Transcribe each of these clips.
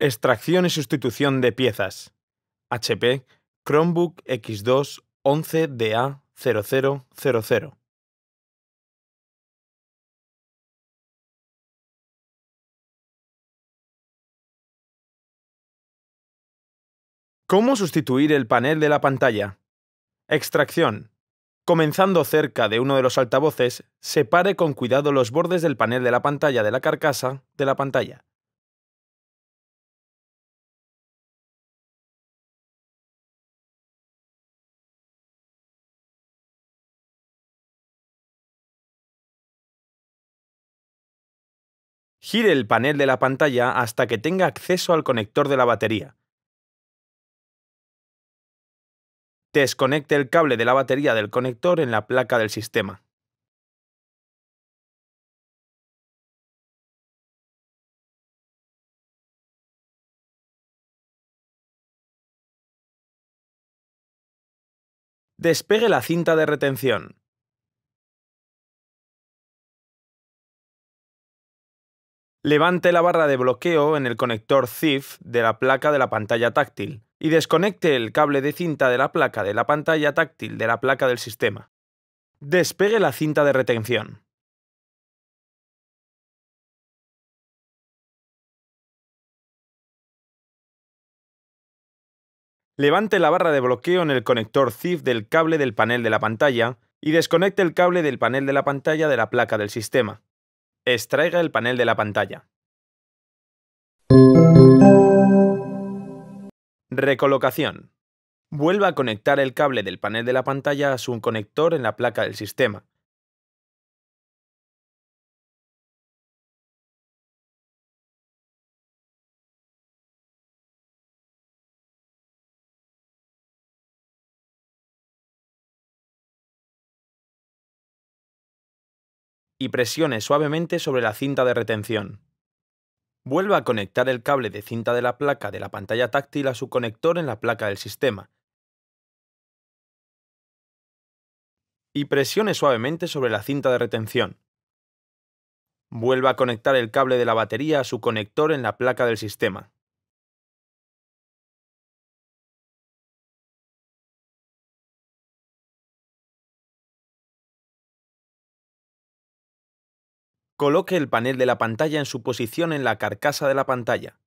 Extracción y sustitución de piezas. HP Chromebook X2 11DA0000. ¿Cómo sustituir el panel de la pantalla? Extracción. Comenzando cerca de uno de los altavoces, separe con cuidado los bordes del panel de la pantalla de la carcasa de la pantalla. Gire el panel de la pantalla hasta que tenga acceso al conector de la batería. Desconecte el cable de la batería del conector en la placa del sistema. Despegue la cinta de retención. levante la barra de bloqueo en el conector ZIF de la placa de la pantalla táctil y desconecte el cable de cinta de la placa de la pantalla táctil de la placa del sistema. Despegue la cinta de retención. Levante la barra de bloqueo en el conector ZIF del cable del panel de la pantalla y desconecte el cable del panel de la pantalla de la placa del sistema extraiga el panel de la pantalla. Recolocación. Vuelva a conectar el cable del panel de la pantalla a su conector en la placa del sistema y presione suavemente sobre la cinta de retención. Vuelva a conectar el cable de cinta de la placa de la pantalla táctil a su conector en la placa del sistema y presione suavemente sobre la cinta de retención. Vuelva a conectar el cable de la batería a su conector en la placa del sistema. Coloque el panel de la pantalla en su posición en la carcasa de la pantalla.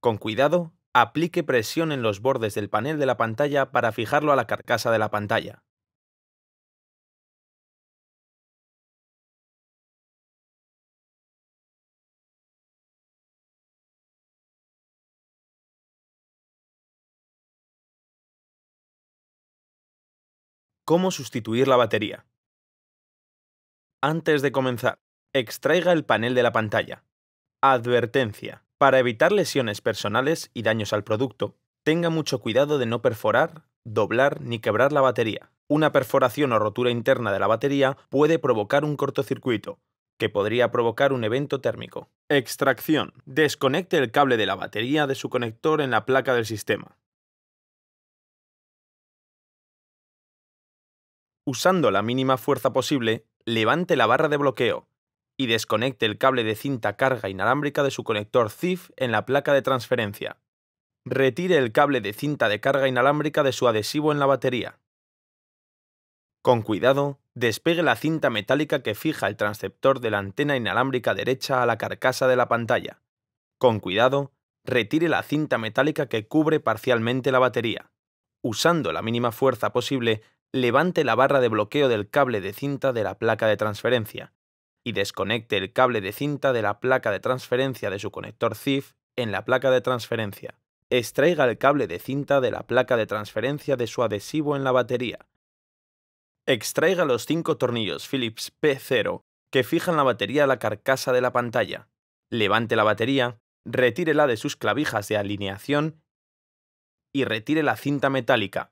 Con cuidado, aplique presión en los bordes del panel de la pantalla para fijarlo a la carcasa de la pantalla. ¿Cómo sustituir la batería? Antes de comenzar, extraiga el panel de la pantalla. Advertencia. Para evitar lesiones personales y daños al producto, tenga mucho cuidado de no perforar, doblar ni quebrar la batería. Una perforación o rotura interna de la batería puede provocar un cortocircuito, que podría provocar un evento térmico. Extracción. Desconecte el cable de la batería de su conector en la placa del sistema. Usando la mínima fuerza posible, levante la barra de bloqueo y desconecte el cable de cinta carga inalámbrica de su conector CIF en la placa de transferencia. Retire el cable de cinta de carga inalámbrica de su adhesivo en la batería. Con cuidado, despegue la cinta metálica que fija el transceptor de la antena inalámbrica derecha a la carcasa de la pantalla. Con cuidado, retire la cinta metálica que cubre parcialmente la batería. Usando la mínima fuerza posible, levante la barra de bloqueo del cable de cinta de la placa de transferencia y desconecte el cable de cinta de la placa de transferencia de su conector CIF en la placa de transferencia. Extraiga el cable de cinta de la placa de transferencia de su adhesivo en la batería. Extraiga los cinco tornillos Philips P0 que fijan la batería a la carcasa de la pantalla. Levante la batería, retírela de sus clavijas de alineación y retire la cinta metálica,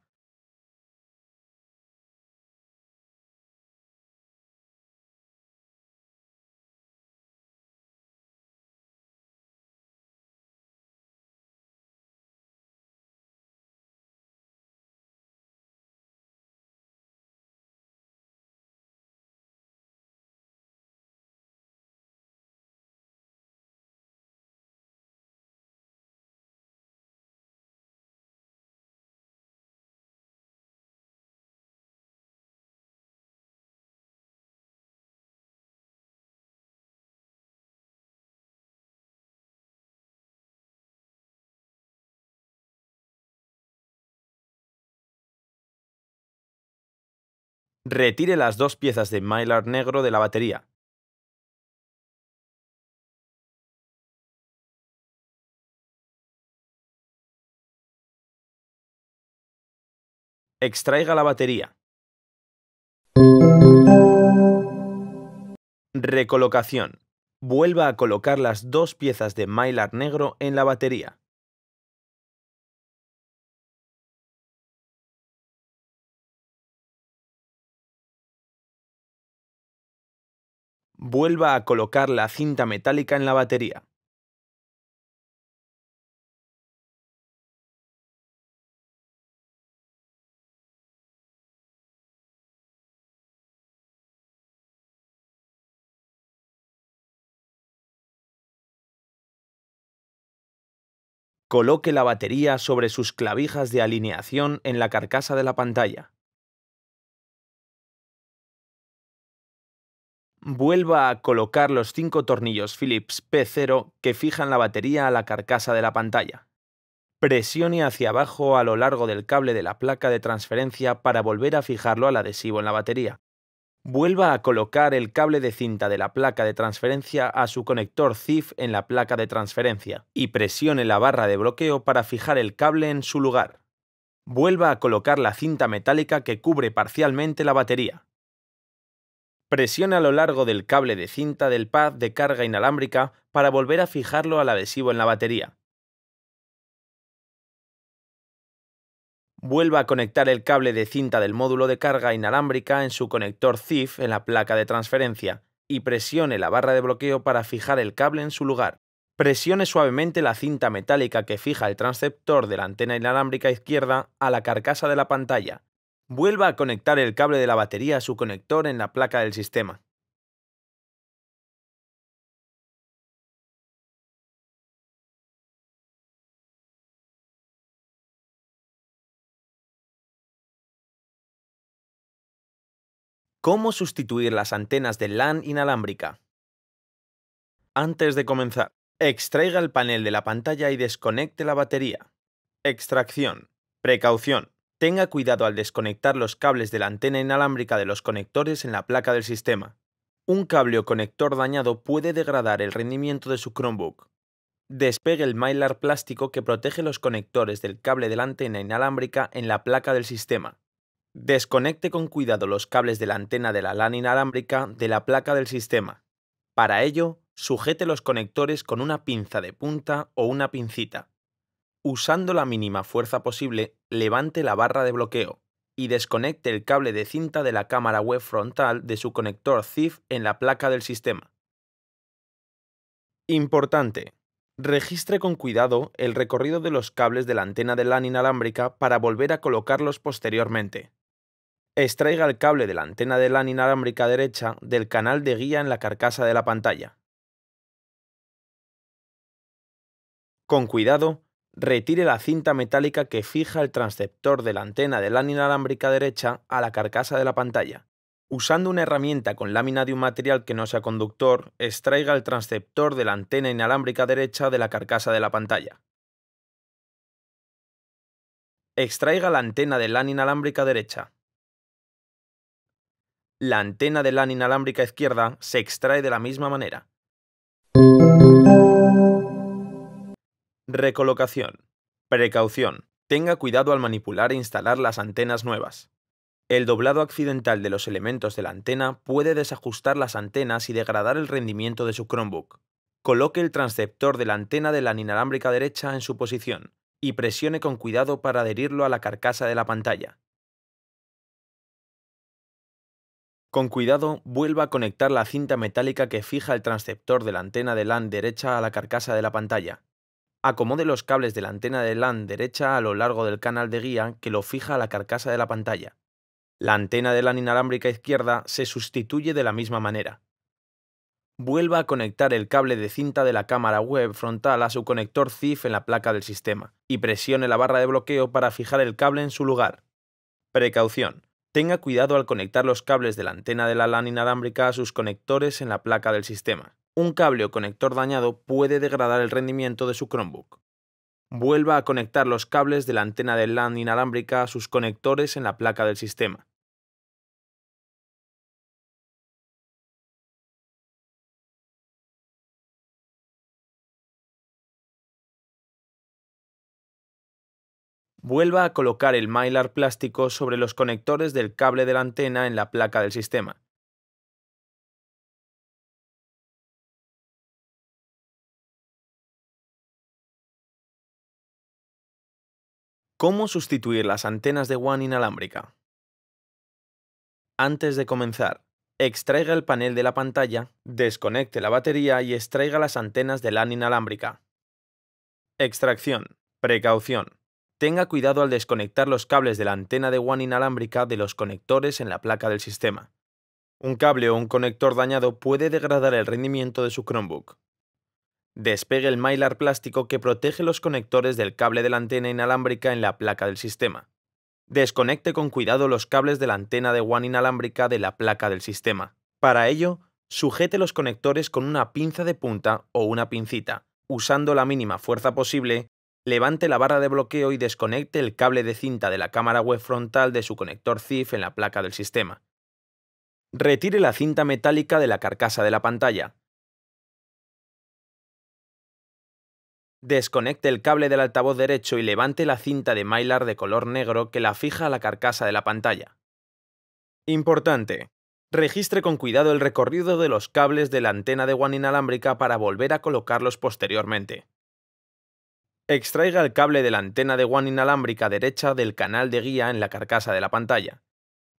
Retire las dos piezas de mylar negro de la batería. Extraiga la batería. Recolocación. Vuelva a colocar las dos piezas de mylar negro en la batería. vuelva a colocar la cinta metálica en la batería. Coloque la batería sobre sus clavijas de alineación en la carcasa de la pantalla. vuelva a colocar los cinco tornillos Phillips P0 que fijan la batería a la carcasa de la pantalla. Presione hacia abajo a lo largo del cable de la placa de transferencia para volver a fijarlo al adhesivo en la batería. Vuelva a colocar el cable de cinta de la placa de transferencia a su conector CIF en la placa de transferencia y presione la barra de bloqueo para fijar el cable en su lugar. Vuelva a colocar la cinta metálica que cubre parcialmente la batería. Presione a lo largo del cable de cinta del pad de carga inalámbrica para volver a fijarlo al adhesivo en la batería. Vuelva a conectar el cable de cinta del módulo de carga inalámbrica en su conector CIF en la placa de transferencia y presione la barra de bloqueo para fijar el cable en su lugar. Presione suavemente la cinta metálica que fija el transceptor de la antena inalámbrica izquierda a la carcasa de la pantalla vuelva a conectar el cable de la batería a su conector en la placa del sistema. ¿Cómo sustituir las antenas de LAN inalámbrica? Antes de comenzar, extraiga el panel de la pantalla y desconecte la batería. Extracción. Precaución. Tenga cuidado al desconectar los cables de la antena inalámbrica de los conectores en la placa del sistema. Un cable o conector dañado puede degradar el rendimiento de su Chromebook. Despegue el mylar plástico que protege los conectores del cable de la antena inalámbrica en la placa del sistema. Desconecte con cuidado los cables de la antena de la LAN inalámbrica de la placa del sistema. Para ello, sujete los conectores con una pinza de punta o una pincita usando la mínima fuerza posible, levante la barra de bloqueo y desconecte el cable de cinta de la cámara web frontal de su conector CIF en la placa del sistema. Importante. Registre con cuidado el recorrido de los cables de la antena de LAN inalámbrica para volver a colocarlos posteriormente. Extraiga el cable de la antena de LAN inalámbrica derecha del canal de guía en la carcasa de la pantalla. Con cuidado, retire la cinta metálica que fija el transceptor de la antena de LAN inalámbrica derecha a la carcasa de la pantalla. Usando una herramienta con lámina de un material que no sea conductor, extraiga el transceptor de la antena inalámbrica derecha de la carcasa de la pantalla. Extraiga la antena de LAN inalámbrica derecha. La antena de LAN inalámbrica izquierda se extrae de la misma manera. Recolocación. Precaución. Tenga cuidado al manipular e instalar las antenas nuevas. El doblado accidental de los elementos de la antena puede desajustar las antenas y degradar el rendimiento de su Chromebook. Coloque el transceptor de la antena de la inalámbrica derecha en su posición y presione con cuidado para adherirlo a la carcasa de la pantalla. Con cuidado, vuelva a conectar la cinta metálica que fija el transceptor de la antena de LAN derecha a la carcasa de la pantalla. Acomode los cables de la antena de LAN derecha a lo largo del canal de guía que lo fija a la carcasa de la pantalla. La antena de LAN inalámbrica izquierda se sustituye de la misma manera. Vuelva a conectar el cable de cinta de la cámara web frontal a su conector CIF en la placa del sistema y presione la barra de bloqueo para fijar el cable en su lugar. Precaución. Tenga cuidado al conectar los cables de la antena de la LAN inalámbrica a sus conectores en la placa del sistema un cable o conector dañado puede degradar el rendimiento de su Chromebook. Vuelva a conectar los cables de la antena del LAN inalámbrica a sus conectores en la placa del sistema. Vuelva a colocar el mylar plástico sobre los conectores del cable de la antena en la placa del sistema. ¿Cómo sustituir las antenas de WAN inalámbrica? Antes de comenzar, extraiga el panel de la pantalla, desconecte la batería y extraiga las antenas de LAN inalámbrica. Extracción. Precaución. Tenga cuidado al desconectar los cables de la antena de WAN inalámbrica de los conectores en la placa del sistema. Un cable o un conector dañado puede degradar el rendimiento de su Chromebook. Despegue el mylar plástico que protege los conectores del cable de la antena inalámbrica en la placa del sistema. Desconecte con cuidado los cables de la antena de WAN inalámbrica de la placa del sistema. Para ello, sujete los conectores con una pinza de punta o una pincita. Usando la mínima fuerza posible, levante la barra de bloqueo y desconecte el cable de cinta de la cámara web frontal de su conector CIF en la placa del sistema. Retire la cinta metálica de la carcasa de la pantalla, Desconecte el cable del altavoz derecho y levante la cinta de Mylar de color negro que la fija a la carcasa de la pantalla. Importante. Registre con cuidado el recorrido de los cables de la antena de guan inalámbrica para volver a colocarlos posteriormente. Extraiga el cable de la antena de guan inalámbrica derecha del canal de guía en la carcasa de la pantalla.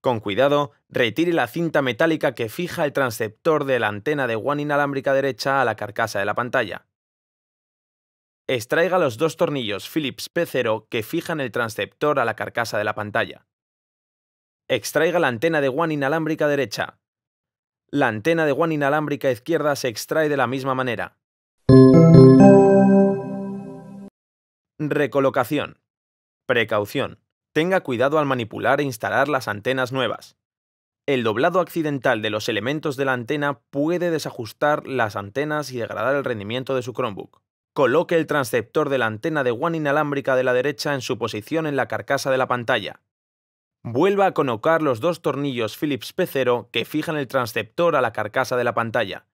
Con cuidado, retire la cinta metálica que fija el transceptor de la antena de guan inalámbrica derecha a la carcasa de la pantalla. Extraiga los dos tornillos Philips P0 que fijan el transceptor a la carcasa de la pantalla. Extraiga la antena de WAN inalámbrica derecha. La antena de WAN inalámbrica izquierda se extrae de la misma manera. Recolocación. Precaución. Tenga cuidado al manipular e instalar las antenas nuevas. El doblado accidental de los elementos de la antena puede desajustar las antenas y degradar el rendimiento de su Chromebook. Coloque el transceptor de la antena de WAN inalámbrica de la derecha en su posición en la carcasa de la pantalla. Vuelva a colocar los dos tornillos Philips P0 que fijan el transceptor a la carcasa de la pantalla.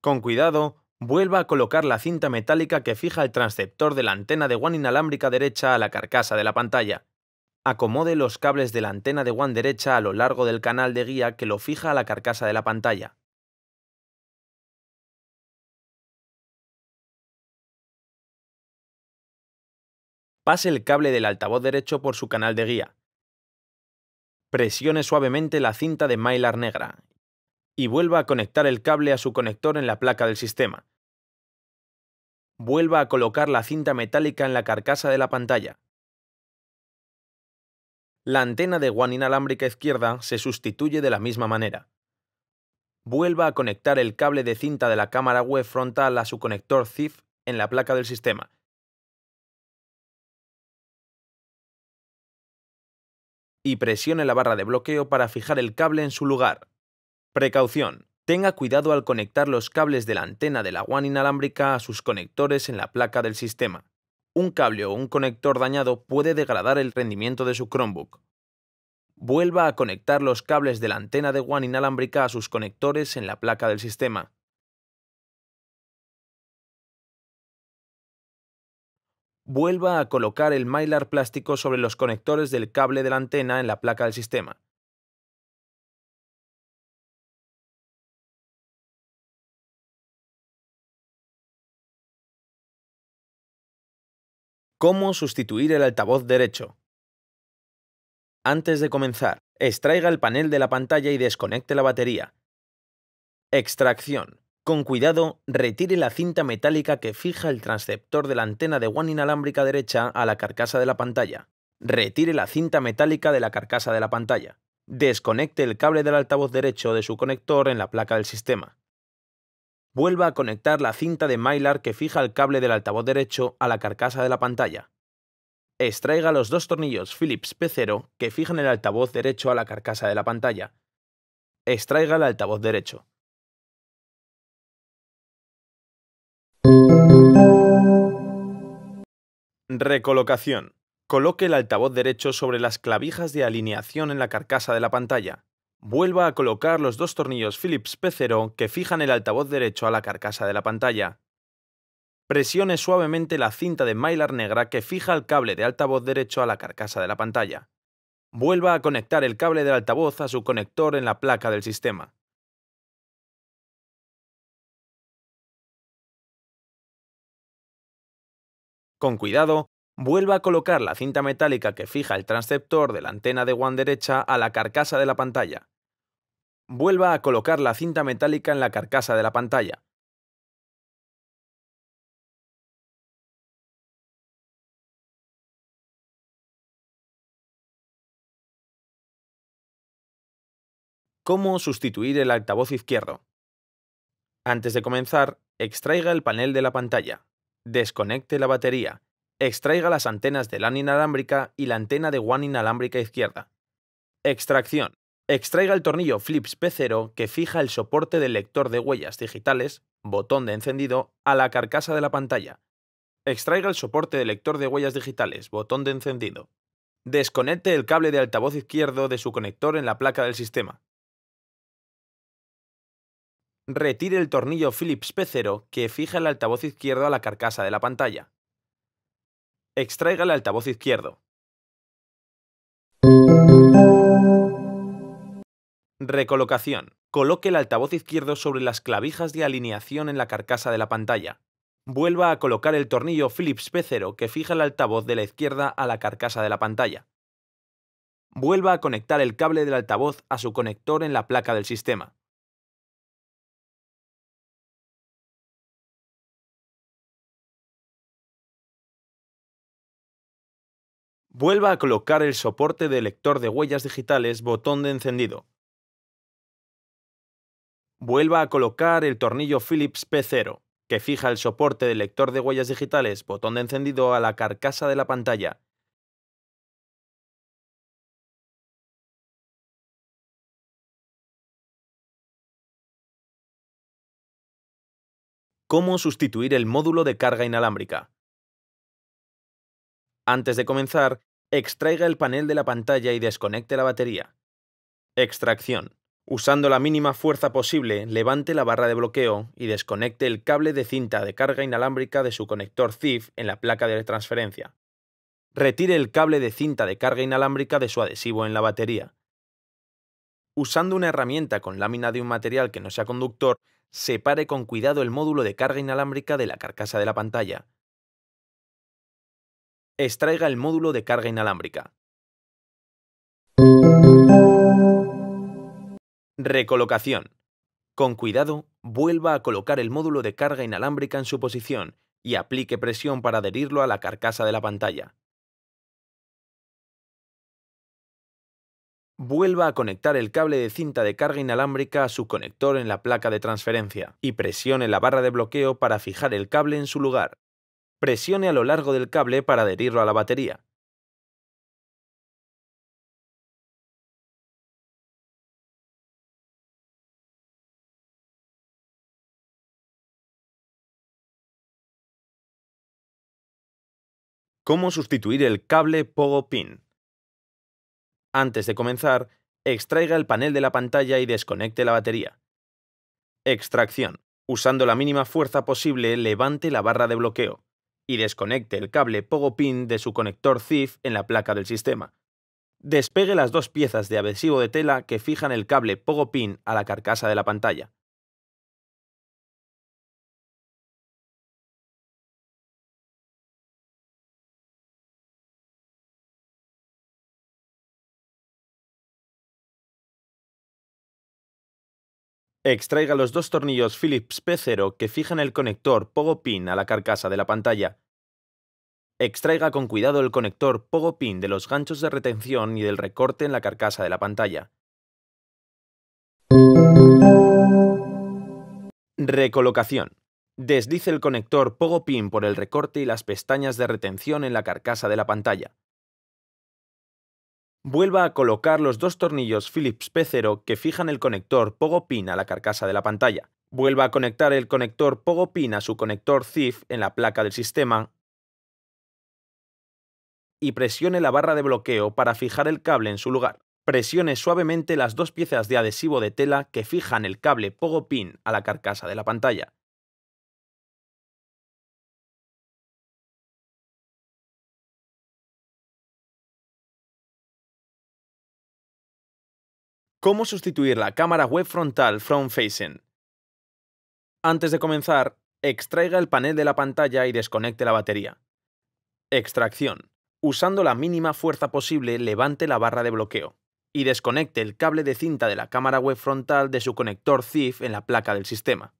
Con cuidado, vuelva a colocar la cinta metálica que fija el transceptor de la antena de WAN inalámbrica derecha a la carcasa de la pantalla. Acomode los cables de la antena de WAN derecha a lo largo del canal de guía que lo fija a la carcasa de la pantalla. pase el cable del altavoz derecho por su canal de guía. Presione suavemente la cinta de mylar negra y vuelva a conectar el cable a su conector en la placa del sistema. Vuelva a colocar la cinta metálica en la carcasa de la pantalla. La antena de guan inalámbrica izquierda se sustituye de la misma manera. Vuelva a conectar el cable de cinta de la cámara web frontal a su conector CIF en la placa del sistema y presione la barra de bloqueo para fijar el cable en su lugar. Precaución. Tenga cuidado al conectar los cables de la antena de la WAN inalámbrica a sus conectores en la placa del sistema. Un cable o un conector dañado puede degradar el rendimiento de su Chromebook. Vuelva a conectar los cables de la antena de WAN inalámbrica a sus conectores en la placa del sistema. vuelva a colocar el mylar plástico sobre los conectores del cable de la antena en la placa del sistema. ¿Cómo sustituir el altavoz derecho? Antes de comenzar, extraiga el panel de la pantalla y desconecte la batería. Extracción. Con cuidado, retire la cinta metálica que fija el transceptor de la antena de One inalámbrica derecha a la carcasa de la pantalla. Retire la cinta metálica de la carcasa de la pantalla. Desconecte el cable del altavoz derecho de su conector en la placa del sistema. Vuelva a conectar la cinta de Mylar que fija el cable del altavoz derecho a la carcasa de la pantalla. Extraiga los dos tornillos Philips P0 que fijan el altavoz derecho a la carcasa de la pantalla. Extraiga el altavoz derecho. Recolocación. Coloque el altavoz derecho sobre las clavijas de alineación en la carcasa de la pantalla. Vuelva a colocar los dos tornillos Philips P0 que fijan el altavoz derecho a la carcasa de la pantalla. Presione suavemente la cinta de mylar negra que fija el cable de altavoz derecho a la carcasa de la pantalla. Vuelva a conectar el cable del altavoz a su conector en la placa del sistema. Con cuidado, vuelva a colocar la cinta metálica que fija el transceptor de la antena de guan derecha a la carcasa de la pantalla. Vuelva a colocar la cinta metálica en la carcasa de la pantalla. Cómo sustituir el altavoz izquierdo. Antes de comenzar, extraiga el panel de la pantalla. Desconecte la batería. Extraiga las antenas de LAN inalámbrica y la antena de WAN inalámbrica izquierda. Extracción. Extraiga el tornillo FLIPS P0 que fija el soporte del lector de huellas digitales, botón de encendido, a la carcasa de la pantalla. Extraiga el soporte del lector de huellas digitales, botón de encendido. Desconecte el cable de altavoz izquierdo de su conector en la placa del sistema retire el tornillo Phillips P0 que fija el altavoz izquierdo a la carcasa de la pantalla. Extraiga el altavoz izquierdo. Recolocación. Coloque el altavoz izquierdo sobre las clavijas de alineación en la carcasa de la pantalla. Vuelva a colocar el tornillo Phillips P0 que fija el altavoz de la izquierda a la carcasa de la pantalla. Vuelva a conectar el cable del altavoz a su conector en la placa del sistema. vuelva a colocar el soporte de lector de huellas digitales botón de encendido. Vuelva a colocar el tornillo Philips P0, que fija el soporte del lector de huellas digitales botón de encendido a la carcasa de la pantalla. Cómo sustituir el módulo de carga inalámbrica. Antes de comenzar, Extraiga el panel de la pantalla y desconecte la batería. Extracción. Usando la mínima fuerza posible, levante la barra de bloqueo y desconecte el cable de cinta de carga inalámbrica de su conector CIF en la placa de transferencia. Retire el cable de cinta de carga inalámbrica de su adhesivo en la batería. Usando una herramienta con lámina de un material que no sea conductor, separe con cuidado el módulo de carga inalámbrica de la carcasa de la pantalla. Extraiga el módulo de carga inalámbrica. Recolocación. Con cuidado, vuelva a colocar el módulo de carga inalámbrica en su posición y aplique presión para adherirlo a la carcasa de la pantalla. Vuelva a conectar el cable de cinta de carga inalámbrica a su conector en la placa de transferencia y presione la barra de bloqueo para fijar el cable en su lugar presione a lo largo del cable para adherirlo a la batería. cómo sustituir el cable Pogo Pin. Antes de comenzar, extraiga el panel de la pantalla y desconecte la batería. Extracción. Usando la mínima fuerza posible, levante la barra de bloqueo y desconecte el cable Pogo Pin de su conector ZIF en la placa del sistema. Despegue las dos piezas de adhesivo de tela que fijan el cable Pogo Pin a la carcasa de la pantalla. Extraiga los dos tornillos Philips P0 que fijan el conector Pogo Pin a la carcasa de la pantalla. Extraiga con cuidado el conector Pogo Pin de los ganchos de retención y del recorte en la carcasa de la pantalla. Recolocación. Deslice el conector Pogo Pin por el recorte y las pestañas de retención en la carcasa de la pantalla vuelva a colocar los dos tornillos Philips P0 que fijan el conector Pogo Pin a la carcasa de la pantalla. Vuelva a conectar el conector Pogo Pin a su conector ZIF en la placa del sistema y presione la barra de bloqueo para fijar el cable en su lugar. Presione suavemente las dos piezas de adhesivo de tela que fijan el cable Pogo Pin a la carcasa de la pantalla. ¿Cómo sustituir la cámara web frontal Front Facing? Antes de comenzar, extraiga el panel de la pantalla y desconecte la batería. Extracción. Usando la mínima fuerza posible, levante la barra de bloqueo y desconecte el cable de cinta de la cámara web frontal de su conector CIF en la placa del sistema.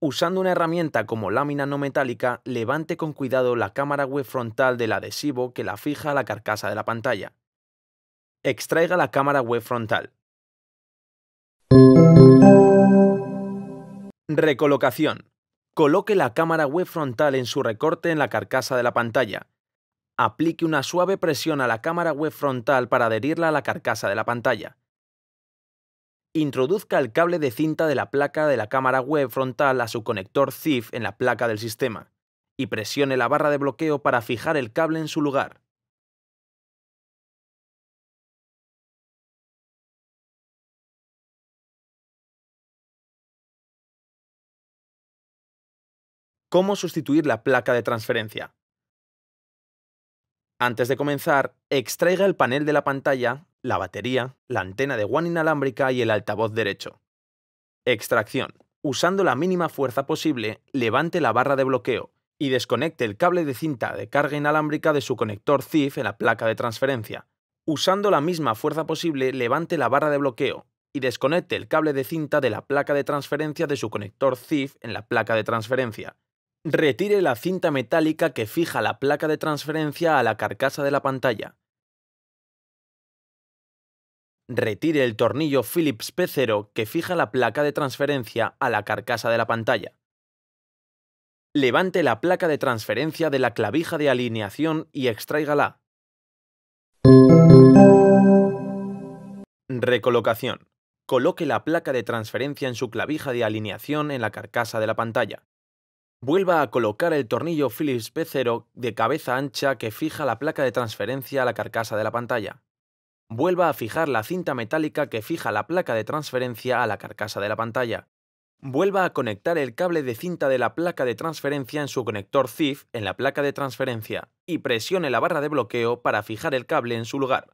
Usando una herramienta como lámina no metálica, levante con cuidado la cámara web frontal del adhesivo que la fija a la carcasa de la pantalla. Extraiga la cámara web frontal Recolocación. Coloque la cámara web frontal en su recorte en la carcasa de la pantalla. Aplique una suave presión a la cámara web frontal para adherirla a la carcasa de la pantalla. Introduzca el cable de cinta de la placa de la cámara web frontal a su conector ZIF en la placa del sistema y presione la barra de bloqueo para fijar el cable en su lugar. cómo sustituir la placa de transferencia. Antes de comenzar, extraiga el panel de la pantalla, la batería, la antena de WAN inalámbrica y el altavoz derecho. Extracción. Usando la mínima fuerza posible, levante la barra de bloqueo y desconecte el cable de cinta de carga inalámbrica de su conector CIF en la placa de transferencia. Usando la misma fuerza posible, levante la barra de bloqueo y desconecte el cable de cinta de la placa de transferencia de su conector CIF en la placa de transferencia. Retire la cinta metálica que fija la placa de transferencia a la carcasa de la pantalla. Retire el tornillo Philips P0 que fija la placa de transferencia a la carcasa de la pantalla. Levante la placa de transferencia de la clavija de alineación y extráigala. Recolocación. Coloque la placa de transferencia en su clavija de alineación en la carcasa de la pantalla vuelva a colocar el tornillo Phillips p 0 de cabeza ancha que fija la placa de transferencia a la carcasa de la pantalla. Vuelva a fijar la cinta metálica que fija la placa de transferencia a la carcasa de la pantalla. Vuelva a conectar el cable de cinta de la placa de transferencia en su conector ZIF en la placa de transferencia y presione la barra de bloqueo para fijar el cable en su lugar.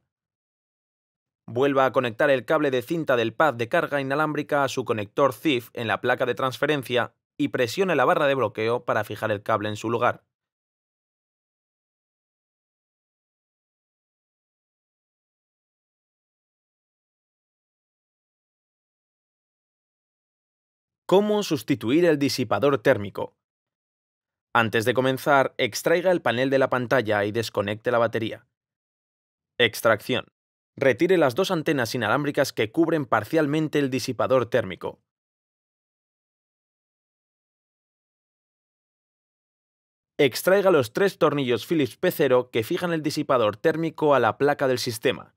Vuelva a conectar el cable de cinta del pad de carga inalámbrica a su conector ZIF en la placa de transferencia y presione la barra de bloqueo para fijar el cable en su lugar. ¿Cómo sustituir el disipador térmico? Antes de comenzar, extraiga el panel de la pantalla y desconecte la batería. Extracción. Retire las dos antenas inalámbricas que cubren parcialmente el disipador térmico. extraiga los tres tornillos Phillips P0 que fijan el disipador térmico a la placa del sistema.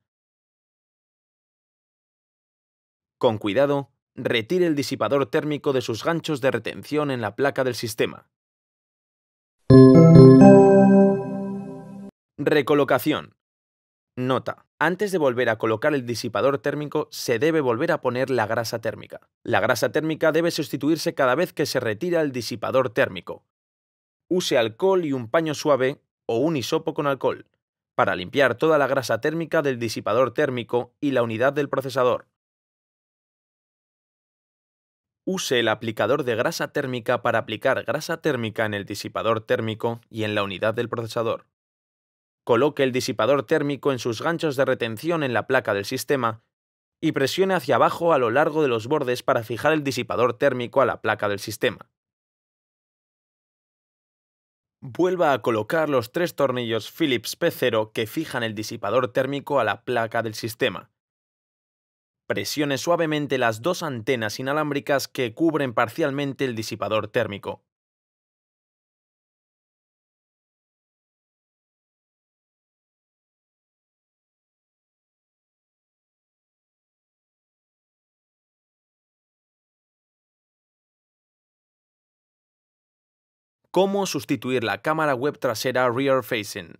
Con cuidado, retire el disipador térmico de sus ganchos de retención en la placa del sistema. Recolocación. Nota. Antes de volver a colocar el disipador térmico, se debe volver a poner la grasa térmica. La grasa térmica debe sustituirse cada vez que se retira el disipador térmico use alcohol y un paño suave o un hisopo con alcohol para limpiar toda la grasa térmica del disipador térmico y la unidad del procesador. Use el aplicador de grasa térmica para aplicar grasa térmica en el disipador térmico y en la unidad del procesador. Coloque el disipador térmico en sus ganchos de retención en la placa del sistema y presione hacia abajo a lo largo de los bordes para fijar el disipador térmico a la placa del sistema vuelva a colocar los tres tornillos Phillips P0 que fijan el disipador térmico a la placa del sistema. Presione suavemente las dos antenas inalámbricas que cubren parcialmente el disipador térmico. cómo sustituir la cámara web trasera rear facing.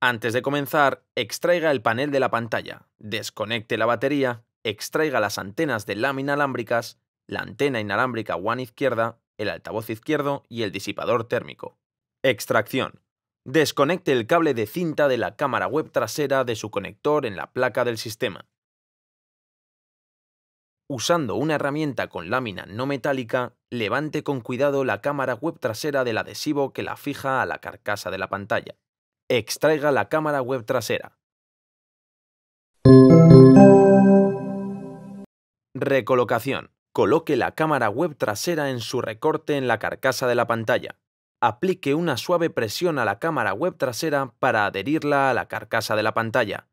Antes de comenzar, extraiga el panel de la pantalla, desconecte la batería, extraiga las antenas de lámina alámbricas, la antena inalámbrica One izquierda, el altavoz izquierdo y el disipador térmico. Extracción. Desconecte el cable de cinta de la cámara web trasera de su conector en la placa del sistema usando una herramienta con lámina no metálica, levante con cuidado la cámara web trasera del adhesivo que la fija a la carcasa de la pantalla. Extraiga la cámara web trasera. Recolocación. Coloque la cámara web trasera en su recorte en la carcasa de la pantalla. Aplique una suave presión a la cámara web trasera para adherirla a la carcasa de la pantalla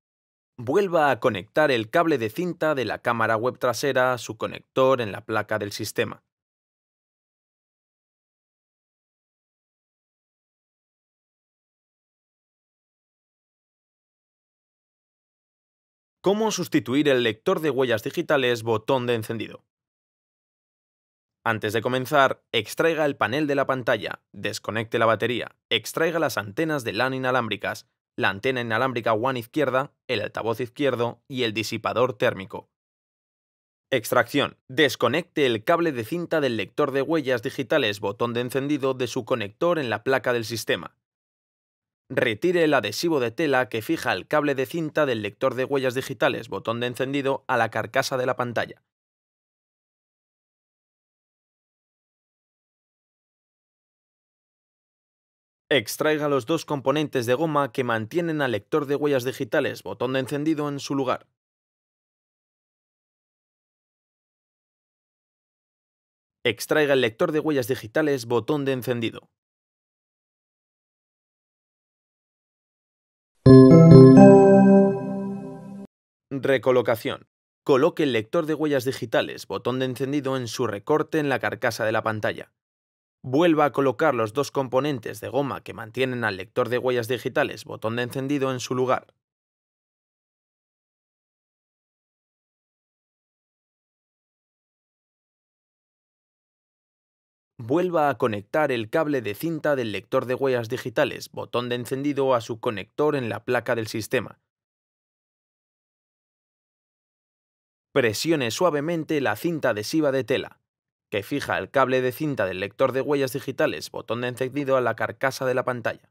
vuelva a conectar el cable de cinta de la cámara web trasera a su conector en la placa del sistema. ¿Cómo sustituir el lector de huellas digitales botón de encendido? Antes de comenzar, extraiga el panel de la pantalla, desconecte la batería, extraiga las antenas de LAN inalámbricas, la antena inalámbrica One izquierda, el altavoz izquierdo y el disipador térmico. Extracción. Desconecte el cable de cinta del lector de huellas digitales botón de encendido de su conector en la placa del sistema. Retire el adhesivo de tela que fija el cable de cinta del lector de huellas digitales botón de encendido a la carcasa de la pantalla. Extraiga los dos componentes de goma que mantienen al lector de huellas digitales botón de encendido en su lugar. Extraiga el lector de huellas digitales botón de encendido. Recolocación. Coloque el lector de huellas digitales botón de encendido en su recorte en la carcasa de la pantalla vuelva a colocar los dos componentes de goma que mantienen al lector de huellas digitales botón de encendido en su lugar. Vuelva a conectar el cable de cinta del lector de huellas digitales botón de encendido a su conector en la placa del sistema. Presione suavemente la cinta adhesiva de tela que fija el cable de cinta del lector de huellas digitales botón de encendido a la carcasa de la pantalla.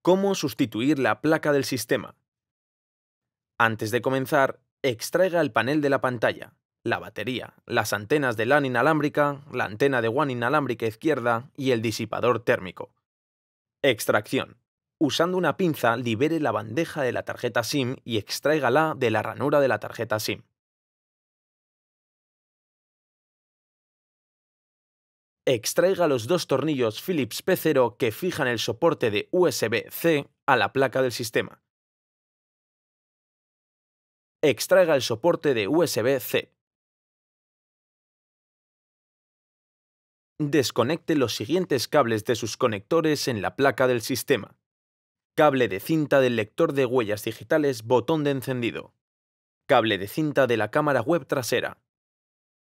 cómo sustituir la placa del sistema. Antes de comenzar, extraiga el panel de la pantalla, la batería, las antenas de LAN inalámbrica, la antena de WAN inalámbrica izquierda y el disipador térmico. Extracción usando una pinza libere la bandeja de la tarjeta SIM y extráigala de la ranura de la tarjeta SIM. Extraiga los dos tornillos Philips P0 que fijan el soporte de USB-C a la placa del sistema. Extraiga el soporte de USB-C. Desconecte los siguientes cables de sus conectores en la placa del sistema. Cable de cinta del lector de huellas digitales, botón de encendido. Cable de cinta de la cámara web trasera.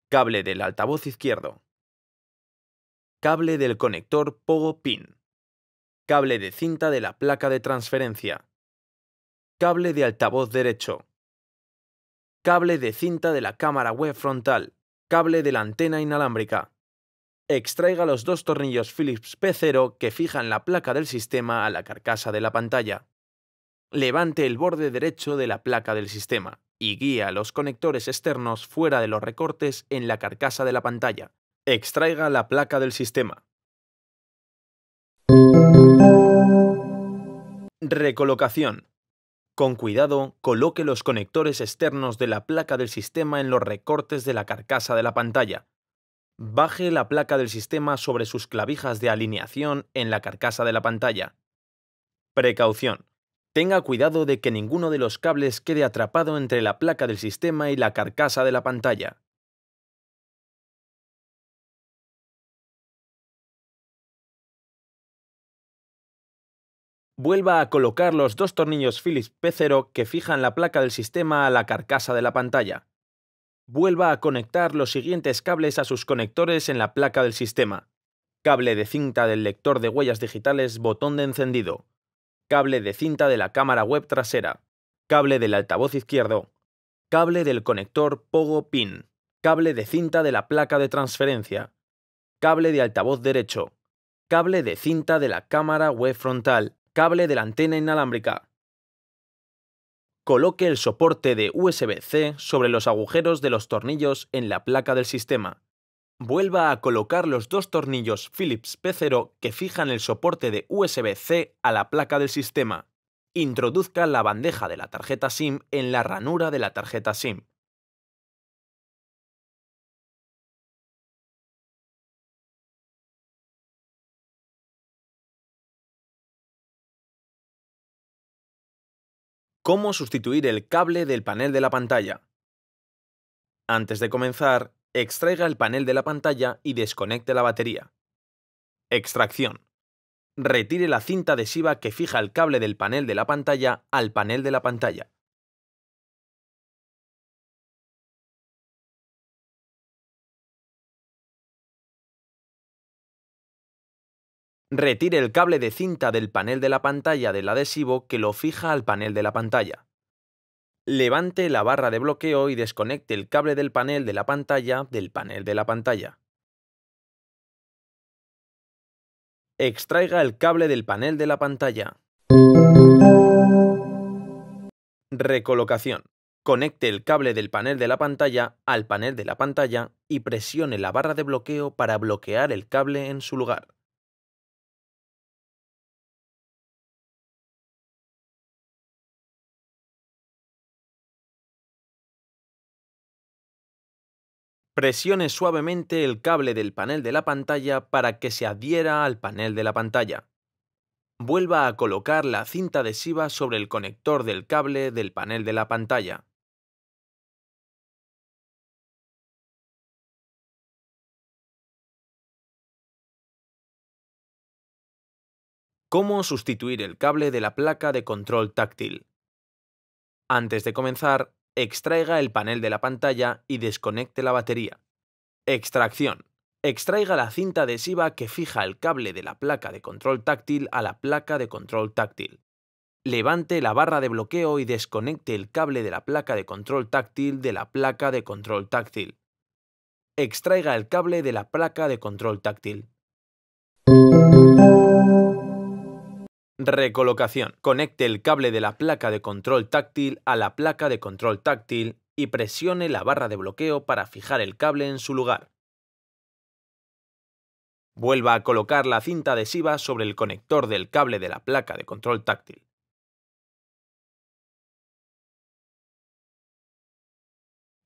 Cable del altavoz izquierdo. Cable del conector Pogo Pin. Cable de cinta de la placa de transferencia. Cable de altavoz derecho. Cable de cinta de la cámara web frontal. Cable de la antena inalámbrica extraiga los dos tornillos Phillips P0 que fijan la placa del sistema a la carcasa de la pantalla. Levante el borde derecho de la placa del sistema y guía los conectores externos fuera de los recortes en la carcasa de la pantalla. Extraiga la placa del sistema. Recolocación. Con cuidado, coloque los conectores externos de la placa del sistema en los recortes de la carcasa de la pantalla Baje la placa del sistema sobre sus clavijas de alineación en la carcasa de la pantalla. Precaución. Tenga cuidado de que ninguno de los cables quede atrapado entre la placa del sistema y la carcasa de la pantalla. vuelva a colocar los dos tornillos Phillips P0 que fijan la placa del sistema a la carcasa de la pantalla vuelva a conectar los siguientes cables a sus conectores en la placa del sistema. Cable de cinta del lector de huellas digitales botón de encendido. Cable de cinta de la cámara web trasera. Cable del altavoz izquierdo. Cable del conector Pogo Pin. Cable de cinta de la placa de transferencia. Cable de altavoz derecho. Cable de cinta de la cámara web frontal. Cable de la antena inalámbrica coloque el soporte de USB-C sobre los agujeros de los tornillos en la placa del sistema. Vuelva a colocar los dos tornillos Philips P0 que fijan el soporte de USB-C a la placa del sistema. Introduzca la bandeja de la tarjeta SIM en la ranura de la tarjeta SIM. cómo sustituir el cable del panel de la pantalla. Antes de comenzar, extraiga el panel de la pantalla y desconecte la batería. Extracción. Retire la cinta adhesiva que fija el cable del panel de la pantalla al panel de la pantalla. Retire el cable de cinta del panel de la pantalla del adhesivo que lo fija al panel de la pantalla. Levante la barra de bloqueo y desconecte el cable del panel de la pantalla del panel de la pantalla. Extraiga el cable del panel de la pantalla. Recolocación. Conecte el cable del panel de la pantalla al panel de la pantalla y presione la barra de bloqueo para bloquear el cable en su lugar. Presione suavemente el cable del panel de la pantalla para que se adhiera al panel de la pantalla. Vuelva a colocar la cinta adhesiva sobre el conector del cable del panel de la pantalla. Cómo sustituir el cable de la placa de control táctil. Antes de comenzar, Extraiga el panel de la pantalla y desconecte la batería. Extracción. Extraiga la cinta adhesiva que fija el cable de la placa de control táctil a la placa de control táctil. Levante la barra de bloqueo y desconecte el cable de la placa de control táctil de la placa de control táctil. Extraiga el cable de la placa de control táctil. Recolocación. Conecte el cable de la placa de control táctil a la placa de control táctil y presione la barra de bloqueo para fijar el cable en su lugar. Vuelva a colocar la cinta adhesiva sobre el conector del cable de la placa de control táctil.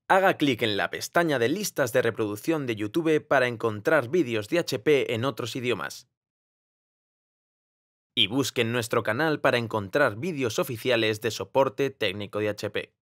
Haga clic en la pestaña de listas de reproducción de YouTube para encontrar vídeos de HP en otros idiomas y busquen nuestro canal para encontrar vídeos oficiales de soporte técnico de HP.